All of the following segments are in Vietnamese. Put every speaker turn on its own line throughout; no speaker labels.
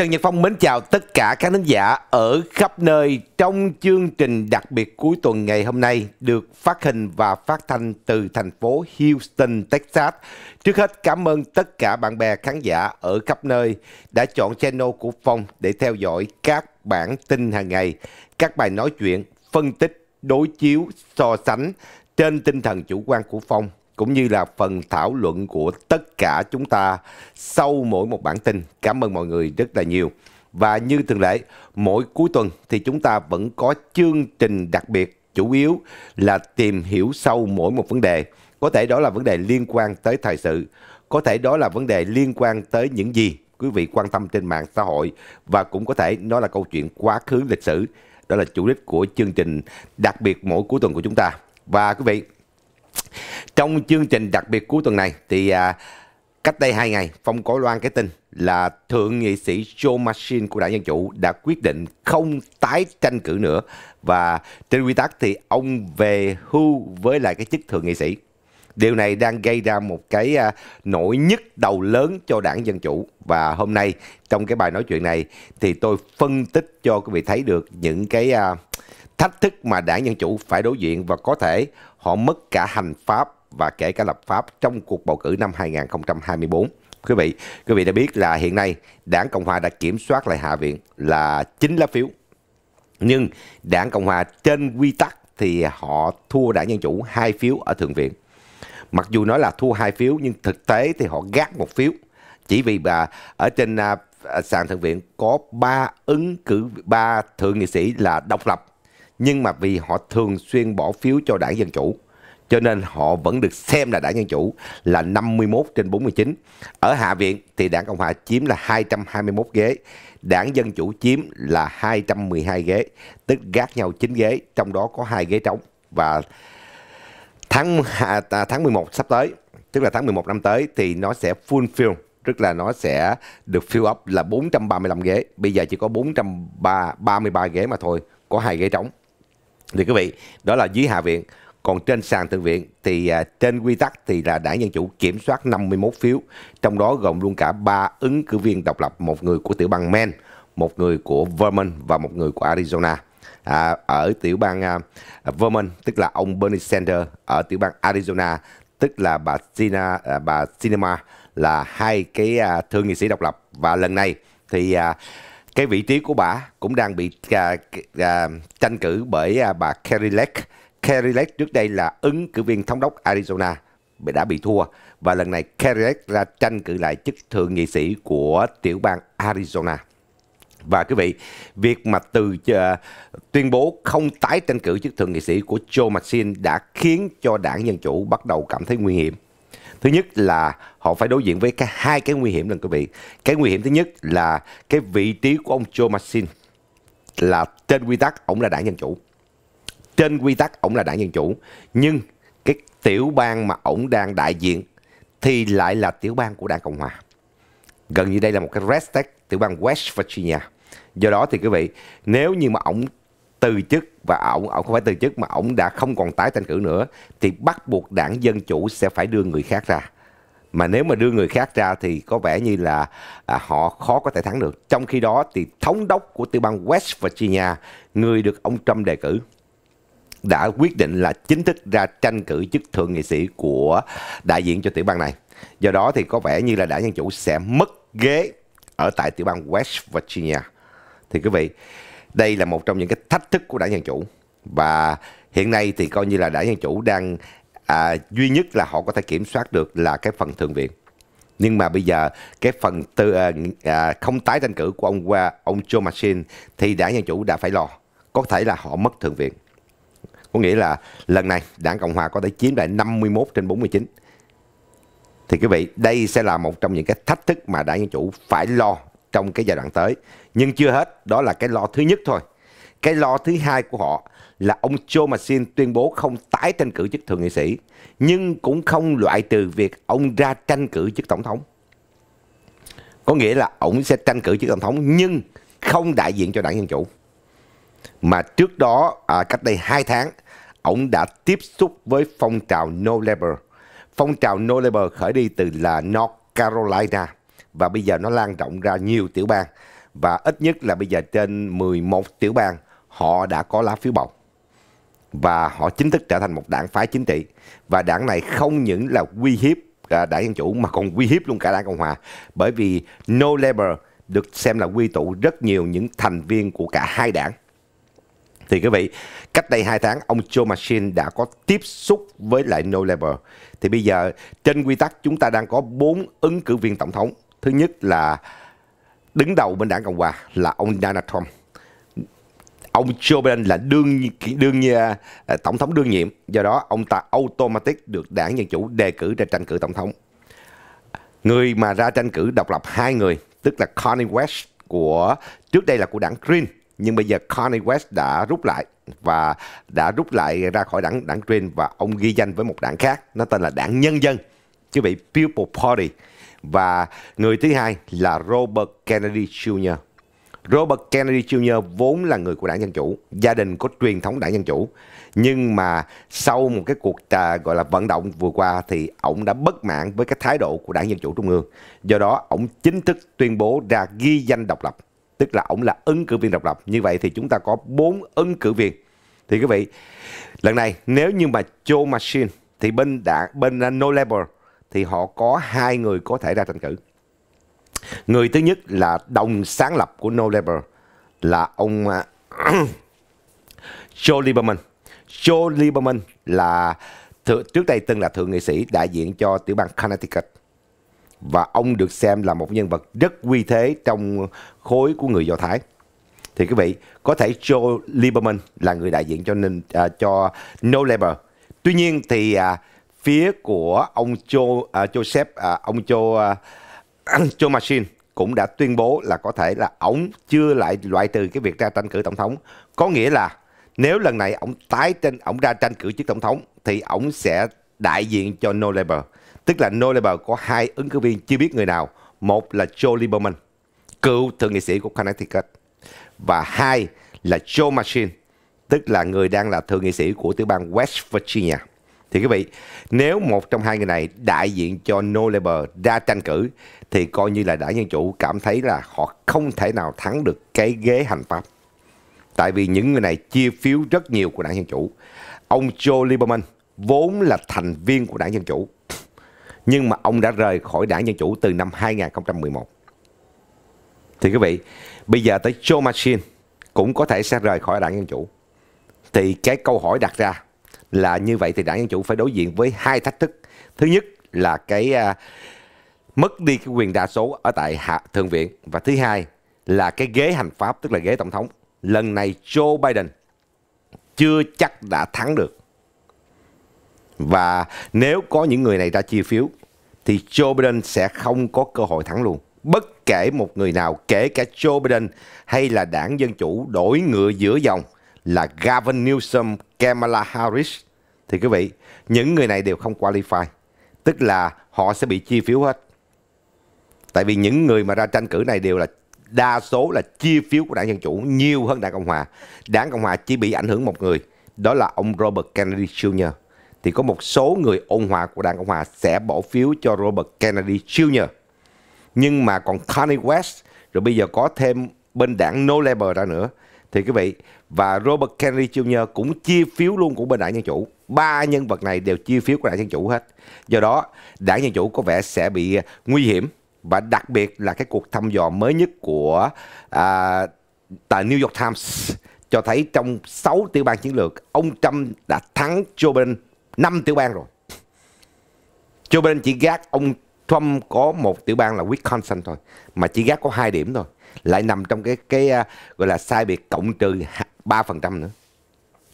Trần Nhật Phong mến chào tất cả các khán giả ở khắp nơi trong chương trình đặc biệt cuối tuần ngày hôm nay được phát hình và phát thanh từ thành phố Houston, Texas. Trước hết cảm ơn tất cả bạn bè khán giả ở khắp nơi đã chọn channel của Phong để theo dõi các bản tin hàng ngày, các bài nói chuyện, phân tích, đối chiếu, so sánh trên tinh thần chủ quan của Phong cũng như là phần thảo luận của tất cả chúng ta sau mỗi một bản tin. Cảm ơn mọi người rất là nhiều. Và như thường lệ, mỗi cuối tuần thì chúng ta vẫn có chương trình đặc biệt chủ yếu là tìm hiểu sâu mỗi một vấn đề. Có thể đó là vấn đề liên quan tới thời sự, có thể đó là vấn đề liên quan tới những gì quý vị quan tâm trên mạng xã hội và cũng có thể nó là câu chuyện quá khứ lịch sử. Đó là chủ đích của chương trình đặc biệt mỗi cuối tuần của chúng ta. Và quý vị trong chương trình đặc biệt cuối tuần này thì à, cách đây hai ngày, Phong Cổ Loan cái tin là Thượng nghị sĩ Joe Manchin của Đảng Dân Chủ đã quyết định không tái tranh cử nữa và trên quy tắc thì ông về hưu với lại cái chức Thượng nghị sĩ. Điều này đang gây ra một cái à, nỗi nhức đầu lớn cho đảng Dân Chủ. Và hôm nay trong cái bài nói chuyện này thì tôi phân tích cho quý vị thấy được những cái à, thách thức mà đảng Dân Chủ phải đối diện và có thể họ mất cả hành pháp và kể cả lập pháp trong cuộc bầu cử năm 2024. Quý vị, quý vị đã biết là hiện nay Đảng Cộng hòa đã kiểm soát lại Hạ viện là 9 lá phiếu. Nhưng Đảng Cộng hòa trên quy tắc thì họ thua Đảng Dân chủ hai phiếu ở thượng viện. Mặc dù nói là thua hai phiếu nhưng thực tế thì họ gác một phiếu. Chỉ vì bà ở trên à, sàn thượng viện có ba ứng cử ba thượng nghị sĩ là độc lập nhưng mà vì họ thường xuyên bỏ phiếu cho đảng dân chủ cho nên họ vẫn được xem là đảng Dân Chủ là 51 trên 49. Ở Hạ viện thì đảng Cộng Hòa chiếm là 221 ghế, đảng Dân Chủ chiếm là 212 ghế, tức gác nhau 9 ghế, trong đó có hai ghế trống và tháng à, tháng 11 sắp tới, tức là tháng 11 năm tới thì nó sẽ full fill tức là nó sẽ được fill up là 435 ghế. Bây giờ chỉ có 433 ghế mà thôi, có hai ghế trống. Thì quý vị, đó là dưới Hạ viện. Còn trên sàn thượng viện thì uh, trên quy tắc thì là đảng Dân Chủ kiểm soát 51 phiếu, trong đó gồm luôn cả ba ứng cử viên độc lập, một người của tiểu bang Maine, một người của Vermont và một người của Arizona. À, ở tiểu bang uh, Vermont tức là ông Bernie Sanders, ở tiểu bang Arizona tức là bà Sina uh, à, bà Sinema là hai cái uh, thương nghị sĩ độc lập và lần này thì uh, cái vị trí của bà cũng đang bị uh, uh, tranh cử bởi uh, bà Kerry Lake Kerry Lake trước đây là ứng cử viên thống đốc Arizona đã bị thua và lần này Kerry Lake ra tranh cử lại chức thượng nghị sĩ của tiểu bang Arizona. Và quý vị, việc mà từ uh, tuyên bố không tái tranh cử chức thượng nghị sĩ của Joe Manchin đã khiến cho đảng Dân Chủ bắt đầu cảm thấy nguy hiểm. Thứ nhất là họ phải đối diện với cái hai cái nguy hiểm lần quý vị. Cái nguy hiểm thứ nhất là cái vị trí của ông Joe Manchin là trên quy tắc ông là đảng Dân Chủ trên quy tắc ổng là đảng Dân Chủ nhưng cái tiểu bang mà ổng đang đại diện thì lại là tiểu bang của đảng Cộng Hòa gần như đây là một cái red state tiểu bang West Virginia do đó thì quý vị nếu như mà ổng từ chức và ổng ổng không phải từ chức mà ổng đã không còn tái tranh cử nữa thì bắt buộc đảng dân chủ sẽ phải đưa người khác ra mà nếu mà đưa người khác ra thì có vẻ như là à, họ khó có thể thắng được trong khi đó thì thống đốc của tiểu bang West Virginia người được ông Trump đề cử đã quyết định là chính thức ra tranh cử chức thượng nghị sĩ của đại diện cho tiểu bang này. Do đó thì có vẻ như là đảng Dân Chủ sẽ mất ghế ở tại tiểu bang West Virginia. Thì quý vị, đây là một trong những cái thách thức của đảng Dân Chủ. Và hiện nay thì coi như là đảng Dân Chủ đang à, duy nhất là họ có thể kiểm soát được là cái phần thượng viện nhưng mà bây giờ cái phần tư à, à, không tái tranh cử của ông qua ông Joe Manchin thì đảng dân chủ đã phải lo có thể là họ mất thượng viện có nghĩa là lần này đảng Cộng Hòa có thể chiếm lại 51 trên 49. Thì quý vị, đây sẽ là một trong những cái thách thức mà đảng Dân Chủ phải lo trong cái giai đoạn tới. Nhưng chưa hết, đó là cái lo thứ nhất thôi. Cái lo thứ hai của họ là ông Joe Manchin tuyên bố không tái tranh cử chức thượng nghị sĩ, nhưng cũng không loại trừ việc ông ra tranh cử chức tổng thống. Có nghĩa là ông sẽ tranh cử chức tổng thống nhưng không đại diện cho đảng Dân Chủ mà trước đó à, cách đây 2 tháng ông đã tiếp xúc với phong trào No Labor. Phong trào No Labor khởi đi từ là North Carolina và bây giờ nó lan rộng ra nhiều tiểu bang và ít nhất là bây giờ trên 11 tiểu bang họ đã có lá phiếu bầu và họ chính thức trở thành một đảng phái chính trị và đảng này không những là uy hiếp à, đảng dân chủ mà còn uy hiếp luôn cả đảng cộng hòa bởi vì No Labor được xem là quy tụ rất nhiều những thành viên của cả hai đảng thì quý vị cách đây 2 tháng ông Joe Manchin đã có tiếp xúc với lại No Labor thì bây giờ trên quy tắc chúng ta đang có bốn ứng cử viên tổng thống thứ nhất là đứng đầu bên đảng cộng hòa là ông Donald Trump ông Joe Biden là đương đương à, tổng thống đương nhiệm do đó ông ta automatic được đảng dân chủ đề cử ra tranh cử tổng thống người mà ra tranh cử độc lập hai người tức là Kanye West của trước đây là của đảng Green nhưng bây giờ Kanye West đã rút lại và đã rút lại ra khỏi đảng đảng Green và ông ghi danh với một đảng khác nó tên là đảng Nhân dân chứ bị People Party và người thứ hai là Robert Kennedy Jr. Robert Kennedy Jr. vốn là người của đảng Dân Chủ, gia đình có truyền thống đảng Dân Chủ. Nhưng mà sau một cái cuộc à, gọi là vận động vừa qua thì ông đã bất mãn với cái thái độ của đảng Dân Chủ Trung ương. Do đó, ông chính thức tuyên bố ra ghi danh độc lập tức là ổng là ứng cử viên độc lập như vậy thì chúng ta có bốn ứng cử viên thì quý vị lần này nếu như mà Joe Manchin thì bên đã bên uh, No Labor thì họ có hai người có thể ra tranh cử người thứ nhất là đồng sáng lập của No Labor là ông uh, Joe Lieberman Joe Lieberman là thượng, trước đây từng là thượng nghị sĩ đại diện cho tiểu bang Connecticut và ông được xem là một nhân vật rất uy thế trong khối của người Do Thái. Thì quý vị có thể Joe Lieberman là người đại diện cho nên à, cho No Labor. Tuy nhiên thì à, phía của ông Joe à, Joseph à, ông Joe à, Joe Machine cũng đã tuyên bố là có thể là ông chưa lại loại trừ cái việc ra tranh cử tổng thống. Có nghĩa là nếu lần này ông tái tranh ổng ra tranh cử chức tổng thống thì ông sẽ đại diện cho No Labor tức là Nobel có hai ứng cử viên chưa biết người nào. Một là Joe Lieberman, cựu thượng nghị sĩ của Connecticut. Và hai là Joe Manchin, tức là người đang là thượng nghị sĩ của tiểu bang West Virginia. Thì quý vị, nếu một trong hai người này đại diện cho No Labor ra tranh cử thì coi như là đảng Dân Chủ cảm thấy là họ không thể nào thắng được cái ghế hành pháp. Tại vì những người này chia phiếu rất nhiều của đảng Dân Chủ. Ông Joe Lieberman vốn là thành viên của đảng Dân Chủ nhưng mà ông đã rời khỏi đảng Dân Chủ từ năm 2011. Thì quý vị, bây giờ tới Joe Manchin cũng có thể sẽ rời khỏi đảng Dân Chủ. Thì cái câu hỏi đặt ra là như vậy thì đảng Dân Chủ phải đối diện với hai thách thức. Thứ nhất là cái uh, mất đi cái quyền đa số ở tại Hạ Thượng viện và thứ hai là cái ghế hành pháp tức là ghế tổng thống. Lần này Joe Biden chưa chắc đã thắng được và nếu có những người này ra chia phiếu thì Joe Biden sẽ không có cơ hội thắng luôn. Bất kể một người nào, kể cả Joe Biden hay là đảng Dân Chủ đổi ngựa giữa dòng là Gavin Newsom, Kamala Harris. Thì quý vị, những người này đều không qualify. Tức là họ sẽ bị chia phiếu hết. Tại vì những người mà ra tranh cử này đều là đa số là chia phiếu của đảng Dân Chủ nhiều hơn đảng Cộng Hòa. Đảng Cộng Hòa chỉ bị ảnh hưởng một người, đó là ông Robert Kennedy Jr thì có một số người ôn hòa của Đảng Cộng Hòa sẽ bỏ phiếu cho Robert Kennedy Jr. Nhưng mà còn Kanye West, rồi bây giờ có thêm bên đảng No Labor ra nữa. Thì quý vị, và Robert Kennedy Jr. cũng chia phiếu luôn của bên đảng Dân Chủ. Ba nhân vật này đều chia phiếu của đảng Dân Chủ hết. Do đó, đảng Dân Chủ có vẻ sẽ bị à, nguy hiểm. Và đặc biệt là cái cuộc thăm dò mới nhất của à, tại New York Times cho thấy trong 6 tiểu bang chiến lược, ông Trump đã thắng Joe Biden năm tiểu bang rồi Joe Biden chỉ gác ông Trump có một tiểu bang là Wisconsin thôi mà chỉ gác có hai điểm thôi lại nằm trong cái cái à, gọi là sai biệt cộng trừ 3% nữa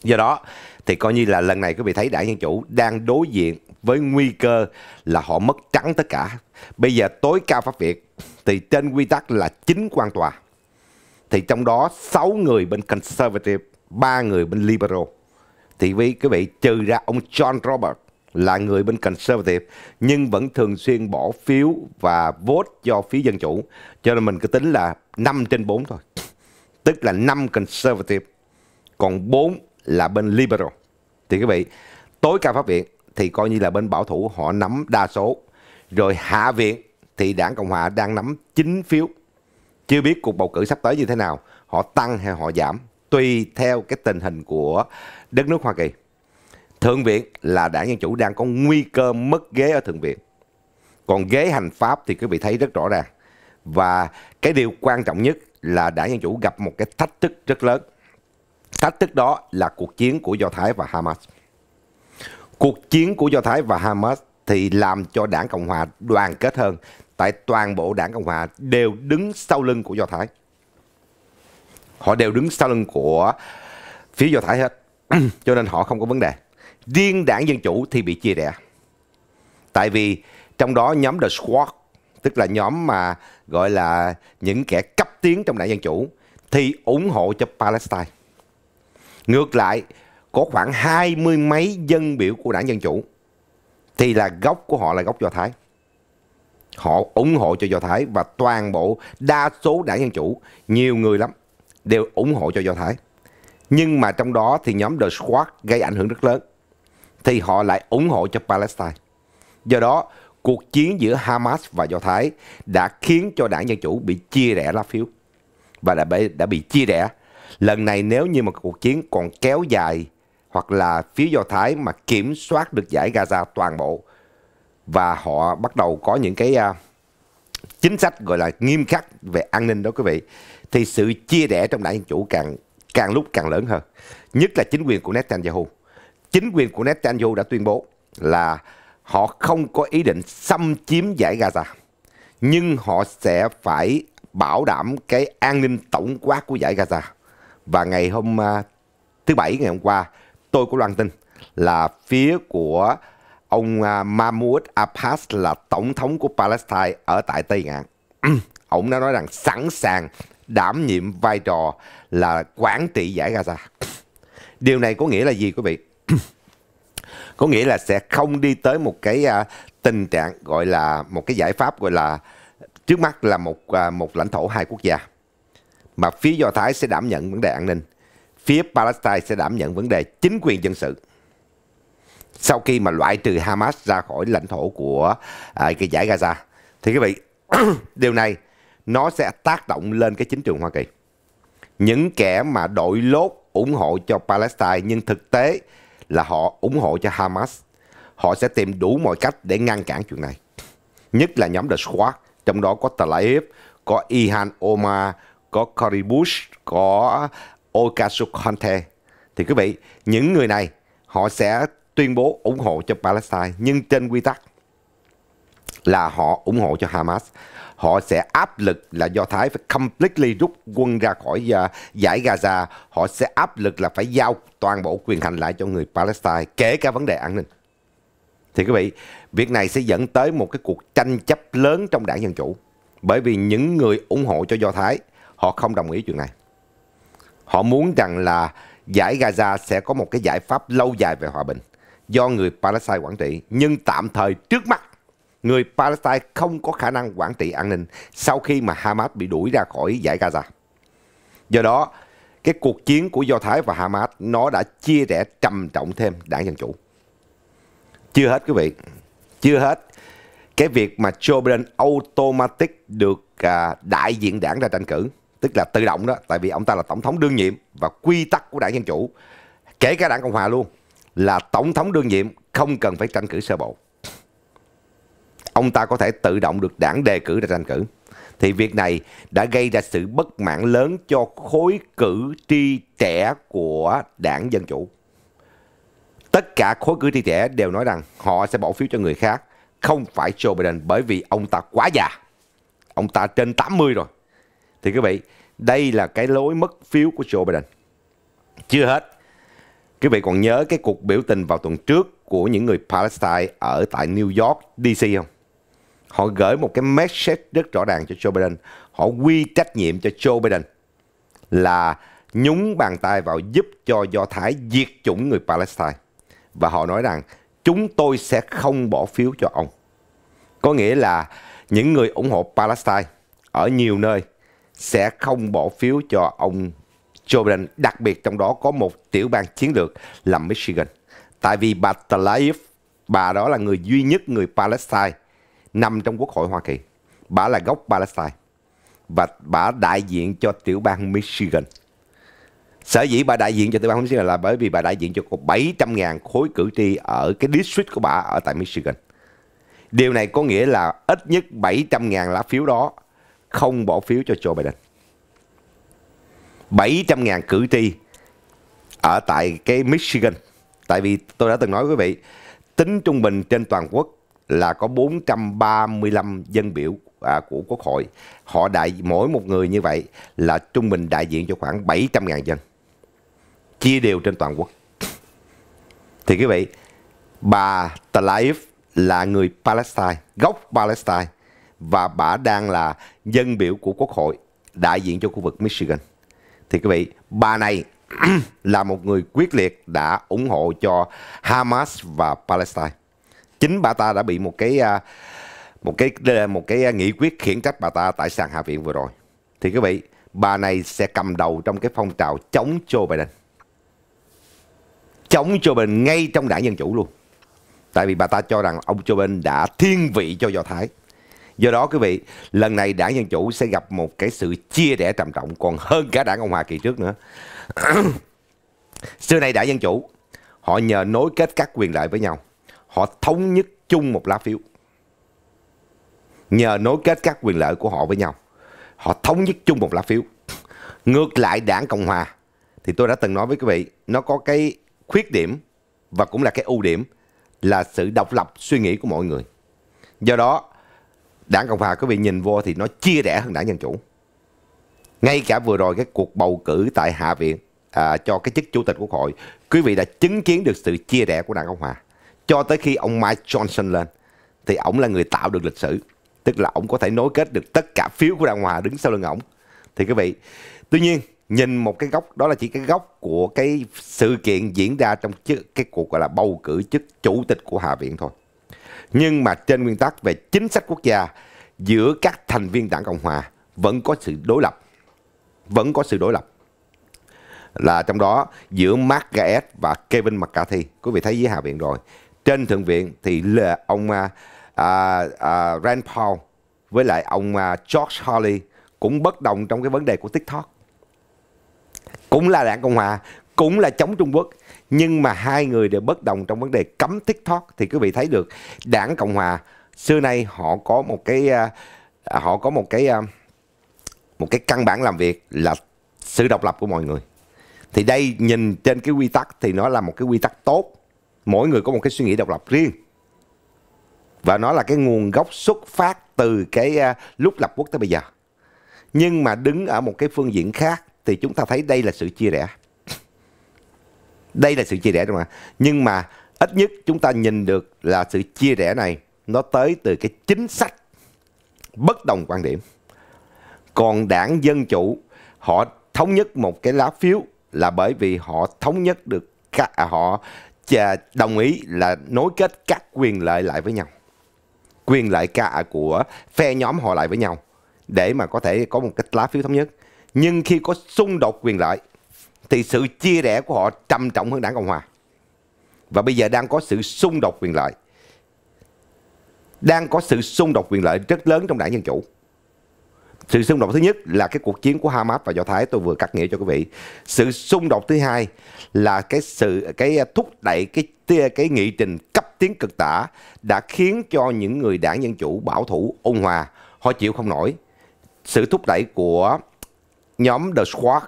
do đó thì coi như là lần này quý vị thấy đảng dân chủ đang đối diện với nguy cơ là họ mất trắng tất cả bây giờ tối cao pháp viện thì trên quy tắc là chính quan tòa thì trong đó 6 người bên conservative ba người bên liberal thì quý vị trừ ra ông John Roberts là người bên Conservative nhưng vẫn thường xuyên bỏ phiếu và vote cho phía Dân Chủ. Cho nên mình cứ tính là 5 trên 4 thôi. Tức là 5 Conservative, còn 4 là bên Liberal. Thì quý vị, tối cao pháp viện thì coi như là bên bảo thủ họ nắm đa số. Rồi hạ viện thì đảng Cộng Hòa đang nắm 9 phiếu. Chưa biết cuộc bầu cử sắp tới như thế nào, họ tăng hay họ giảm tùy theo cái tình hình của đất nước Hoa Kỳ. Thượng viện là đảng Dân Chủ đang có nguy cơ mất ghế ở Thượng viện. Còn ghế hành pháp thì quý vị thấy rất rõ ràng. Và cái điều quan trọng nhất là đảng Dân Chủ gặp một cái thách thức rất lớn. Thách thức đó là cuộc chiến của Do Thái và Hamas. Cuộc chiến của Do Thái và Hamas thì làm cho đảng Cộng Hòa đoàn kết hơn. Tại toàn bộ đảng Cộng Hòa đều đứng sau lưng của Do Thái họ đều đứng sau lưng của phía do thái hết cho nên họ không có vấn đề riêng đảng dân chủ thì bị chia rẽ tại vì trong đó nhóm the squad tức là nhóm mà gọi là những kẻ cấp tiến trong đảng dân chủ thì ủng hộ cho palestine ngược lại có khoảng hai mươi mấy dân biểu của đảng dân chủ thì là gốc của họ là gốc do thái họ ủng hộ cho do thái và toàn bộ đa số đảng dân chủ nhiều người lắm đều ủng hộ cho Do Thái. Nhưng mà trong đó thì nhóm The Squad gây ảnh hưởng rất lớn. Thì họ lại ủng hộ cho Palestine. Do đó, cuộc chiến giữa Hamas và Do Thái đã khiến cho đảng Dân Chủ bị chia rẽ lá phiếu. Và đã bị, đã bị chia rẽ. Lần này nếu như mà cuộc chiến còn kéo dài hoặc là phía Do Thái mà kiểm soát được giải Gaza toàn bộ và họ bắt đầu có những cái uh, chính sách gọi là nghiêm khắc về an ninh đó quý vị thì sự chia rẽ trong đảng Dân Chủ càng càng lúc càng lớn hơn. Nhất là chính quyền của Netanyahu. Chính quyền của Netanyahu đã tuyên bố là họ không có ý định xâm chiếm giải Gaza. Nhưng họ sẽ phải bảo đảm cái an ninh tổng quát của giải Gaza. Và ngày hôm uh, thứ Bảy ngày hôm qua, tôi có loan tin là phía của ông uh, Mahmoud Abbas là tổng thống của Palestine ở tại Tây Ngạn. ông đã nói rằng sẵn sàng đảm nhiệm vai trò là quản trị giải Gaza. Điều này có nghĩa là gì quý vị? có nghĩa là sẽ không đi tới một cái uh, tình trạng gọi là một cái giải pháp gọi là trước mắt là một uh, một lãnh thổ hai quốc gia mà phía do thái sẽ đảm nhận vấn đề an ninh phía palestine sẽ đảm nhận vấn đề chính quyền dân sự sau khi mà loại trừ hamas ra khỏi lãnh thổ của uh, cái giải gaza thì quý vị điều này nó sẽ tác động lên cái chính trường Hoa Kỳ. Những kẻ mà đội lốt ủng hộ cho Palestine nhưng thực tế là họ ủng hộ cho Hamas. Họ sẽ tìm đủ mọi cách để ngăn cản chuyện này. Nhất là nhóm The Squad, trong đó có Talaib, có Ihan Omar, có Cory Bush, có Ocasio-Cortez. Thì quý vị, những người này họ sẽ tuyên bố ủng hộ cho Palestine nhưng trên quy tắc là họ ủng hộ cho Hamas họ sẽ áp lực là do thái phải completely rút quân ra khỏi uh, giải gaza họ sẽ áp lực là phải giao toàn bộ quyền hành lại cho người palestine kể cả vấn đề an ninh thì quý vị việc này sẽ dẫn tới một cái cuộc tranh chấp lớn trong đảng dân chủ bởi vì những người ủng hộ cho do thái họ không đồng ý chuyện này họ muốn rằng là giải gaza sẽ có một cái giải pháp lâu dài về hòa bình do người palestine quản trị nhưng tạm thời trước mắt người Palestine không có khả năng quản trị an ninh sau khi mà Hamas bị đuổi ra khỏi giải Gaza. Do đó, cái cuộc chiến của Do Thái và Hamas nó đã chia rẽ trầm trọng thêm đảng Dân Chủ. Chưa hết quý vị, chưa hết. Cái việc mà Joe Biden automatic được à, đại diện đảng ra tranh cử, tức là tự động đó, tại vì ông ta là tổng thống đương nhiệm và quy tắc của đảng Dân Chủ, kể cả đảng Cộng Hòa luôn, là tổng thống đương nhiệm không cần phải tranh cử sơ bộ ông ta có thể tự động được đảng đề cử ra tranh cử. Thì việc này đã gây ra sự bất mãn lớn cho khối cử tri trẻ của đảng Dân Chủ. Tất cả khối cử tri trẻ đều nói rằng họ sẽ bỏ phiếu cho người khác, không phải Joe Biden bởi vì ông ta quá già. Ông ta trên 80 rồi. Thì quý vị, đây là cái lối mất phiếu của Joe Biden. Chưa hết, quý vị còn nhớ cái cuộc biểu tình vào tuần trước của những người Palestine ở tại New York, DC không? Họ gửi một cái message rất rõ ràng cho Joe Biden. Họ quy trách nhiệm cho Joe Biden là nhúng bàn tay vào giúp cho Do Thái diệt chủng người Palestine. Và họ nói rằng chúng tôi sẽ không bỏ phiếu cho ông. Có nghĩa là những người ủng hộ Palestine ở nhiều nơi sẽ không bỏ phiếu cho ông Joe Biden, đặc biệt trong đó có một tiểu bang chiến lược là Michigan. Tại vì bà Tlaib, bà đó là người duy nhất người Palestine nằm trong Quốc hội Hoa Kỳ. Bà là gốc Palestine và bà đại diện cho tiểu bang Michigan. Sở dĩ bà đại diện cho tiểu bang Michigan là bởi vì bà đại diện cho 700.000 khối cử tri ở cái district của bà ở tại Michigan. Điều này có nghĩa là ít nhất 700.000 lá phiếu đó không bỏ phiếu cho Joe Biden. 700.000 cử tri ở tại cái Michigan. Tại vì tôi đã từng nói với quý vị, tính trung bình trên toàn quốc là có 435 dân biểu à, của quốc hội họ đại mỗi một người như vậy là trung bình đại diện cho khoảng 700.000 dân chia đều trên toàn quốc thì quý vị bà Tlaib là người Palestine gốc Palestine và bà đang là dân biểu của quốc hội đại diện cho khu vực Michigan thì quý vị bà này là một người quyết liệt đã ủng hộ cho Hamas và Palestine chính bà ta đã bị một cái à, một cái một cái à, nghị quyết khiển trách bà ta tại sàn hạ viện vừa rồi thì quý vị bà này sẽ cầm đầu trong cái phong trào chống Joe Biden chống Joe Biden ngay trong đảng Dân Chủ luôn tại vì bà ta cho rằng ông Joe Biden đã thiên vị cho Do Thái do đó quý vị lần này đảng Dân Chủ sẽ gặp một cái sự chia rẽ trầm trọng còn hơn cả đảng Cộng Hòa kỳ trước nữa xưa nay đảng Dân Chủ họ nhờ nối kết các quyền lợi với nhau họ thống nhất chung một lá phiếu nhờ nối kết các quyền lợi của họ với nhau họ thống nhất chung một lá phiếu ngược lại đảng cộng hòa thì tôi đã từng nói với quý vị nó có cái khuyết điểm và cũng là cái ưu điểm là sự độc lập suy nghĩ của mọi người do đó đảng cộng hòa quý vị nhìn vô thì nó chia rẽ hơn đảng dân chủ ngay cả vừa rồi cái cuộc bầu cử tại hạ viện à, cho cái chức chủ tịch quốc hội quý vị đã chứng kiến được sự chia rẽ của đảng cộng hòa cho tới khi ông Mike Johnson lên thì ổng là người tạo được lịch sử tức là ổng có thể nối kết được tất cả phiếu của đảng hòa đứng sau lưng ổng thì quý vị tuy nhiên nhìn một cái góc đó là chỉ cái góc của cái sự kiện diễn ra trong cái cuộc gọi là bầu cử chức chủ tịch của hạ viện thôi nhưng mà trên nguyên tắc về chính sách quốc gia giữa các thành viên đảng cộng hòa vẫn có sự đối lập vẫn có sự đối lập là trong đó giữa Mark Gaet và Kevin McCarthy quý vị thấy dưới hạ viện rồi trên thượng viện thì là ông à, à, à, Rand Paul với lại ông à, George Hawley cũng bất đồng trong cái vấn đề của TikTok. Cũng là đảng Cộng Hòa, cũng là chống Trung Quốc. Nhưng mà hai người đều bất đồng trong vấn đề cấm TikTok. Thì quý vị thấy được đảng Cộng Hòa xưa nay họ có một cái... À, à, họ có một cái một cái căn bản làm việc là sự độc lập của mọi người thì đây nhìn trên cái quy tắc thì nó là một cái quy tắc tốt mỗi người có một cái suy nghĩ độc lập riêng và nó là cái nguồn gốc xuất phát từ cái à, lúc lập quốc tới bây giờ nhưng mà đứng ở một cái phương diện khác thì chúng ta thấy đây là sự chia rẽ đây là sự chia rẽ đúng không ạ nhưng mà ít nhất chúng ta nhìn được là sự chia rẽ này nó tới từ cái chính sách bất đồng quan điểm còn đảng dân chủ họ thống nhất một cái lá phiếu là bởi vì họ thống nhất được à, họ đồng ý là nối kết các quyền lợi lại với nhau quyền lợi cả của phe nhóm họ lại với nhau để mà có thể có một cách lá phiếu thống nhất nhưng khi có xung đột quyền lợi thì sự chia rẽ của họ trầm trọng hơn đảng cộng hòa và bây giờ đang có sự xung đột quyền lợi đang có sự xung đột quyền lợi rất lớn trong đảng dân chủ sự xung đột thứ nhất là cái cuộc chiến của Hamas và Do Thái tôi vừa cắt nghĩa cho quý vị. Sự xung đột thứ hai là cái sự cái thúc đẩy cái cái nghị trình cấp tiến cực tả đã khiến cho những người đảng dân chủ bảo thủ ôn hòa họ chịu không nổi. Sự thúc đẩy của nhóm The Squad,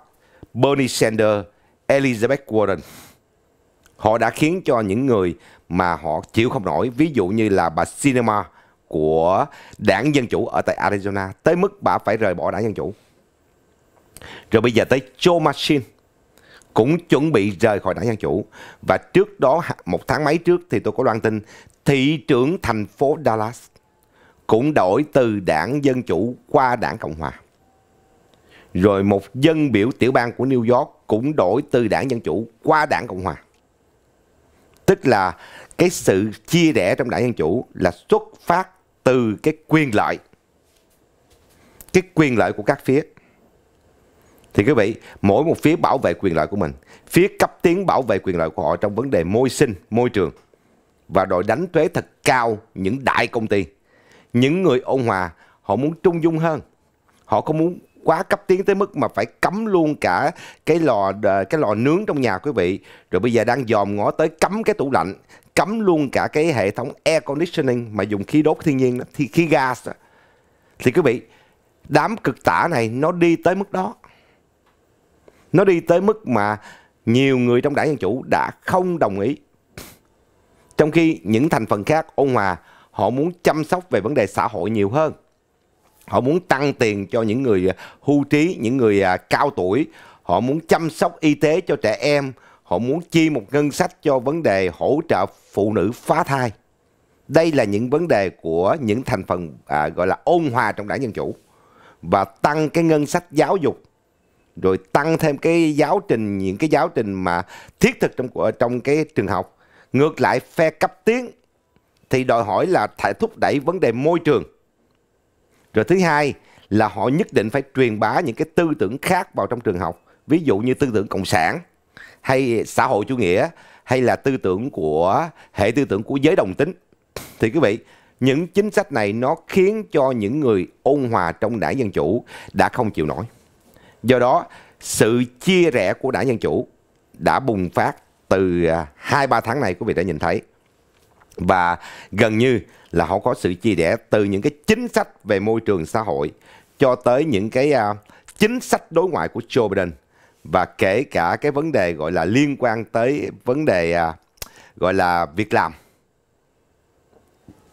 Bernie Sanders, Elizabeth Warren họ đã khiến cho những người mà họ chịu không nổi ví dụ như là bà Cinema của đảng Dân Chủ ở tại Arizona tới mức bà phải rời bỏ đảng Dân Chủ. Rồi bây giờ tới Joe Manchin cũng chuẩn bị rời khỏi đảng Dân Chủ. Và trước đó, một tháng mấy trước thì tôi có loan tin thị trưởng thành phố Dallas cũng đổi từ đảng Dân Chủ qua đảng Cộng Hòa. Rồi một dân biểu tiểu bang của New York cũng đổi từ đảng Dân Chủ qua đảng Cộng Hòa. Tức là cái sự chia rẽ trong đảng Dân Chủ là xuất phát từ cái quyền lợi cái quyền lợi của các phía thì quý vị mỗi một phía bảo vệ quyền lợi của mình phía cấp tiến bảo vệ quyền lợi của họ trong vấn đề môi sinh môi trường và đòi đánh thuế thật cao những đại công ty những người ôn hòa họ muốn trung dung hơn họ không muốn quá cấp tiến tới mức mà phải cấm luôn cả cái lò à, cái lò nướng trong nhà quý vị rồi bây giờ đang dòm ngó tới cấm cái tủ lạnh cấm luôn cả cái hệ thống air conditioning mà dùng khí đốt thiên nhiên thì khí gas thì quý vị đám cực tả này nó đi tới mức đó nó đi tới mức mà nhiều người trong đảng dân chủ đã không đồng ý trong khi những thành phần khác ôn hòa họ muốn chăm sóc về vấn đề xã hội nhiều hơn họ muốn tăng tiền cho những người à, hưu trí những người à, cao tuổi họ muốn chăm sóc y tế cho trẻ em họ muốn chi một ngân sách cho vấn đề hỗ trợ phụ nữ phá thai đây là những vấn đề của những thành phần à, gọi là ôn hòa trong đảng dân chủ và tăng cái ngân sách giáo dục rồi tăng thêm cái giáo trình những cái giáo trình mà thiết thực trong trong cái trường học ngược lại phe cấp tiến thì đòi hỏi là phải thúc đẩy vấn đề môi trường rồi thứ hai là họ nhất định phải truyền bá những cái tư tưởng khác vào trong trường học. Ví dụ như tư tưởng cộng sản hay xã hội chủ nghĩa hay là tư tưởng của hệ tư tưởng của giới đồng tính. Thì quý vị, những chính sách này nó khiến cho những người ôn hòa trong đảng Dân Chủ đã không chịu nổi. Do đó, sự chia rẽ của đảng Dân Chủ đã bùng phát từ 2-3 à, tháng này quý vị đã nhìn thấy. Và gần như là họ có sự chia rẽ từ những cái chính sách về môi trường xã hội cho tới những cái uh, chính sách đối ngoại của Joe Biden và kể cả cái vấn đề gọi là liên quan tới vấn đề uh, gọi là việc làm.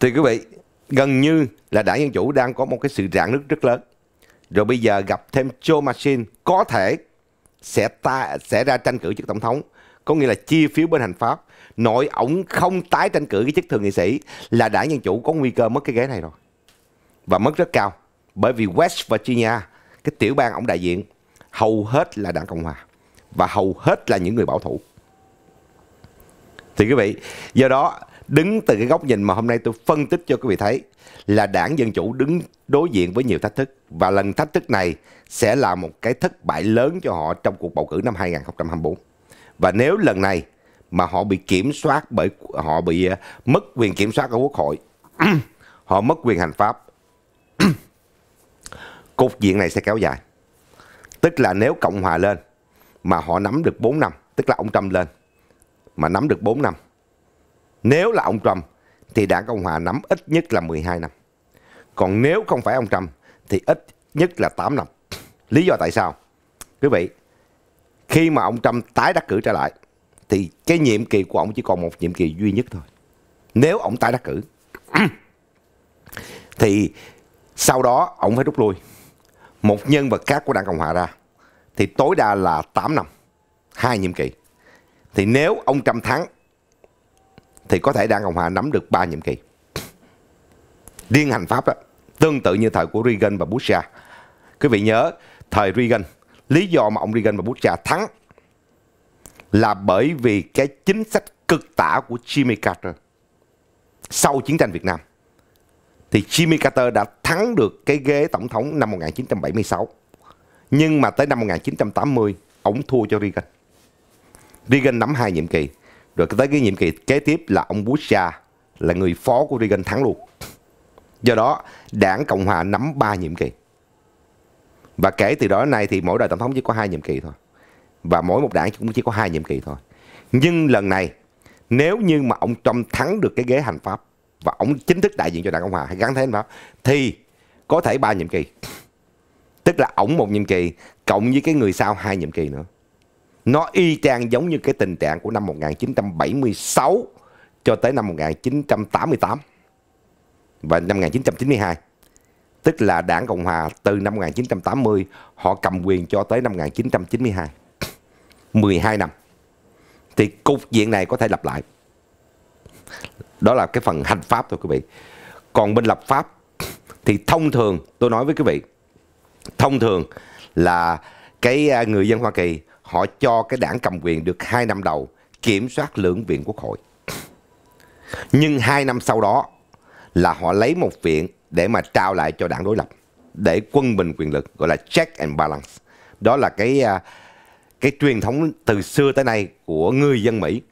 Thì quý vị, gần như là đảng Dân Chủ đang có một cái sự rạn nứt rất lớn. Rồi bây giờ gặp thêm Joe Manchin có thể sẽ ta sẽ ra tranh cử chức tổng thống, có nghĩa là chia phiếu bên hành pháp nội ổng không tái tranh cử cái chức thượng nghị sĩ là đảng Dân Chủ có nguy cơ mất cái ghế này rồi. Và mất rất cao. Bởi vì West Virginia, cái tiểu bang ổng đại diện, hầu hết là đảng Cộng Hòa. Và hầu hết là những người bảo thủ. Thì quý vị, do đó đứng từ cái góc nhìn mà hôm nay tôi phân tích cho quý vị thấy là đảng Dân Chủ đứng đối diện với nhiều thách thức và lần thách thức này sẽ là một cái thất bại lớn cho họ trong cuộc bầu cử năm 2024. Và nếu lần này mà họ bị kiểm soát bởi họ bị à, mất quyền kiểm soát ở quốc hội họ mất quyền hành pháp cục diện này sẽ kéo dài tức là nếu cộng hòa lên mà họ nắm được 4 năm tức là ông Trump lên mà nắm được 4 năm nếu là ông Trump thì đảng cộng hòa nắm ít nhất là 12 năm còn nếu không phải ông Trump thì ít nhất là 8 năm lý do tại sao quý vị khi mà ông Trump tái đắc cử trở lại thì cái nhiệm kỳ của ông chỉ còn một nhiệm kỳ duy nhất thôi nếu ông tái đắc cử thì sau đó ông phải rút lui một nhân vật khác của đảng cộng hòa ra thì tối đa là 8 năm hai nhiệm kỳ thì nếu ông Trump thắng thì có thể đảng cộng hòa nắm được ba nhiệm kỳ Liên hành pháp đó, tương tự như thời của Reagan và Bush quý vị nhớ thời Reagan lý do mà ông Reagan và Bush thắng là bởi vì cái chính sách cực tả của Jimmy Carter. Sau chiến tranh Việt Nam thì Jimmy Carter đã thắng được cái ghế tổng thống năm 1976. Nhưng mà tới năm 1980 ông thua cho Reagan. Reagan nắm hai nhiệm kỳ. Rồi tới cái nhiệm kỳ kế tiếp là ông Bush là người phó của Reagan thắng luôn. Do đó, đảng Cộng hòa nắm ba nhiệm kỳ. Và kể từ đó nay thì mỗi đời tổng thống chỉ có hai nhiệm kỳ thôi và mỗi một đảng cũng chỉ có hai nhiệm kỳ thôi nhưng lần này nếu như mà ông Trump thắng được cái ghế hành pháp và ông chính thức đại diện cho đảng Cộng hòa hay gắn thế hành pháp thì có thể ba nhiệm kỳ tức là ổng một nhiệm kỳ cộng với cái người sau hai nhiệm kỳ nữa nó y chang giống như cái tình trạng của năm 1976 cho tới năm 1988 và năm 1992 tức là đảng Cộng hòa từ năm 1980 họ cầm quyền cho tới năm 1992 12 năm thì cục diện này có thể lặp lại đó là cái phần hành pháp thôi quý vị còn bên lập pháp thì thông thường tôi nói với quý vị thông thường là cái à, người dân Hoa Kỳ họ cho cái đảng cầm quyền được 2 năm đầu kiểm soát lưỡng viện quốc hội nhưng 2 năm sau đó là họ lấy một viện để mà trao lại cho đảng đối lập để quân bình quyền lực gọi là check and balance đó là cái à, cái truyền thống từ xưa tới nay của người dân Mỹ.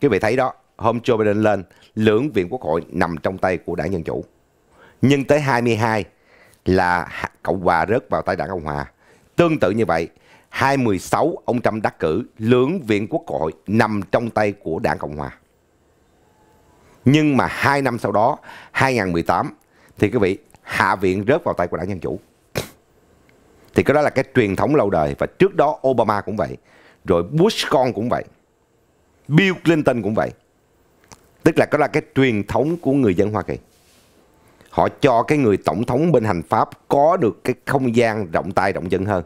Quý vị thấy đó, hôm Joe Biden lên, lưỡng viện quốc hội nằm trong tay của đảng Dân Chủ. Nhưng tới 22 là Cộng Hòa rớt vào tay đảng Cộng Hòa. Tương tự như vậy, 26 ông Trump đắc cử, lưỡng viện quốc hội nằm trong tay của đảng Cộng Hòa. Nhưng mà 2 năm sau đó, 2018, thì quý vị, Hạ viện rớt vào tay của đảng Dân Chủ. Thì cái đó là cái truyền thống lâu đời và trước đó Obama cũng vậy, rồi Bush con cũng vậy, Bill Clinton cũng vậy. Tức là đó là cái truyền thống của người dân Hoa Kỳ. Họ cho cái người tổng thống bên hành pháp có được cái không gian rộng tay rộng chân hơn.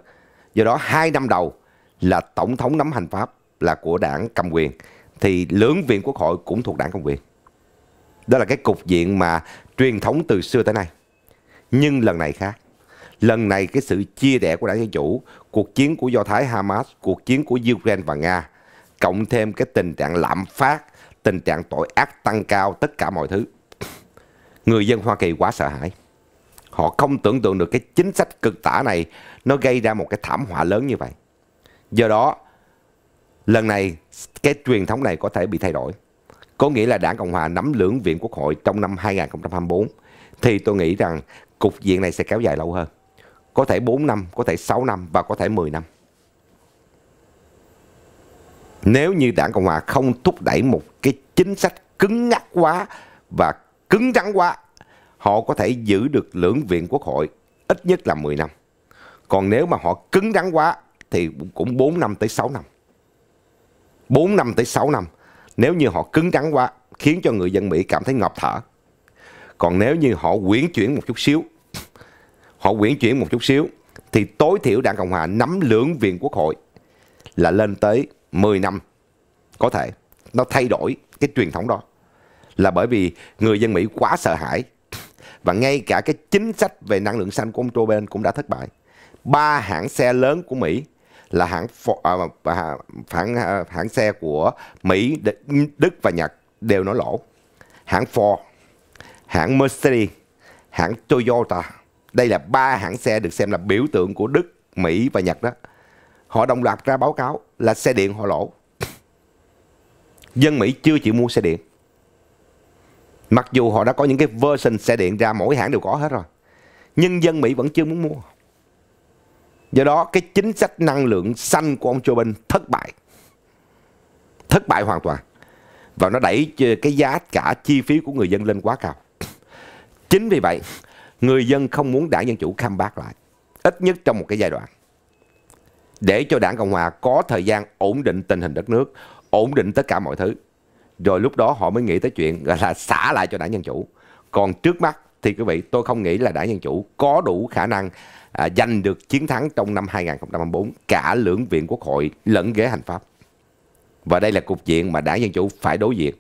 Do đó hai năm đầu là tổng thống nắm hành pháp là của đảng cầm quyền thì lưỡng viện quốc hội cũng thuộc đảng cầm quyền. Đó là cái cục diện mà truyền thống từ xưa tới nay. Nhưng lần này khác. Lần này cái sự chia rẽ của đảng Dân Chủ, cuộc chiến của Do Thái Hamas, cuộc chiến của Ukraine và Nga, cộng thêm cái tình trạng lạm phát, tình trạng tội ác tăng cao, tất cả mọi thứ. Người dân Hoa Kỳ quá sợ hãi. Họ không tưởng tượng được cái chính sách cực tả này nó gây ra một cái thảm họa lớn như vậy. Do đó, lần này cái truyền thống này có thể bị thay đổi. Có nghĩa là đảng Cộng Hòa nắm lưỡng viện quốc hội trong năm 2024 thì tôi nghĩ rằng cục diện này sẽ kéo dài lâu hơn có thể 4 năm, có thể 6 năm và có thể 10 năm. Nếu như đảng Cộng Hòa không thúc đẩy một cái chính sách cứng ngắc quá và cứng rắn quá, họ có thể giữ được lưỡng viện quốc hội ít nhất là 10 năm. Còn nếu mà họ cứng rắn quá thì cũng 4 năm tới 6 năm. 4 năm tới 6 năm. Nếu như họ cứng rắn quá khiến cho người dân Mỹ cảm thấy ngọt thở. Còn nếu như họ quyển chuyển một chút xíu họ quyển chuyển một chút xíu thì tối thiểu đảng Cộng hòa nắm lưỡng viện quốc hội là lên tới 10 năm có thể nó thay đổi cái truyền thống đó là bởi vì người dân Mỹ quá sợ hãi và ngay cả cái chính sách về năng lượng xanh của ông Joe Biden cũng đã thất bại ba hãng xe lớn của Mỹ là hãng à, hãng à, hãng xe của Mỹ Đức và Nhật đều nó lỗ hãng Ford hãng Mercedes hãng Toyota đây là ba hãng xe được xem là biểu tượng của Đức, Mỹ và Nhật đó. Họ đồng loạt ra báo cáo là xe điện họ lỗ. Dân Mỹ chưa chịu mua xe điện. Mặc dù họ đã có những cái version xe điện ra mỗi hãng đều có hết rồi. Nhưng dân Mỹ vẫn chưa muốn mua. Do đó cái chính sách năng lượng xanh của ông Joe Biden thất bại. Thất bại hoàn toàn. Và nó đẩy cái giá cả chi phí của người dân lên quá cao. Chính vì vậy người dân không muốn đảng Dân Chủ khăm comeback lại, ít nhất trong một cái giai đoạn. Để cho đảng Cộng Hòa có thời gian ổn định tình hình đất nước, ổn định tất cả mọi thứ. Rồi lúc đó họ mới nghĩ tới chuyện là xả lại cho đảng Dân Chủ. Còn trước mắt thì quý vị, tôi không nghĩ là đảng Dân Chủ có đủ khả năng à, giành được chiến thắng trong năm 2024 cả lưỡng viện quốc hội lẫn ghế hành pháp. Và đây là cục diện mà đảng Dân Chủ phải đối diện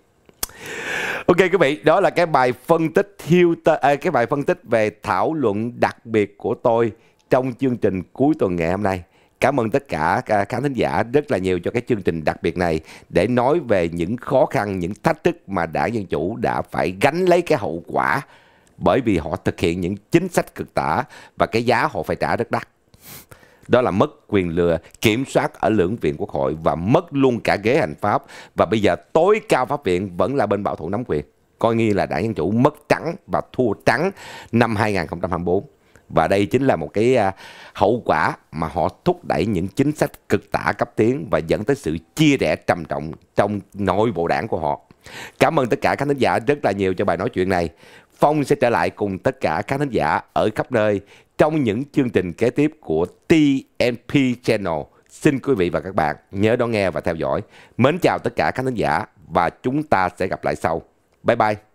ok quý vị đó là cái bài phân tích hiu à, cái bài phân tích về thảo luận đặc biệt của tôi trong chương trình cuối tuần ngày hôm nay cảm ơn tất cả khán thính giả rất là nhiều cho cái chương trình đặc biệt này để nói về những khó khăn những thách thức mà đảng dân chủ đã phải gánh lấy cái hậu quả bởi vì họ thực hiện những chính sách cực tả và cái giá họ phải trả rất đắt đó là mất quyền lừa kiểm soát ở lưỡng viện quốc hội và mất luôn cả ghế hành pháp và bây giờ tối cao pháp viện vẫn là bên bảo thủ nắm quyền coi như là đảng dân chủ mất trắng và thua trắng năm 2024 và đây chính là một cái à, hậu quả mà họ thúc đẩy những chính sách cực tả cấp tiến và dẫn tới sự chia rẽ trầm trọng trong nội bộ đảng của họ cảm ơn tất cả các khán giả rất là nhiều cho bài nói chuyện này phong sẽ trở lại cùng tất cả các khán giả ở khắp nơi trong những chương trình kế tiếp của TNP Channel. Xin quý vị và các bạn nhớ đón nghe và theo dõi. Mến chào tất cả các khán giả và chúng ta sẽ gặp lại sau. Bye bye.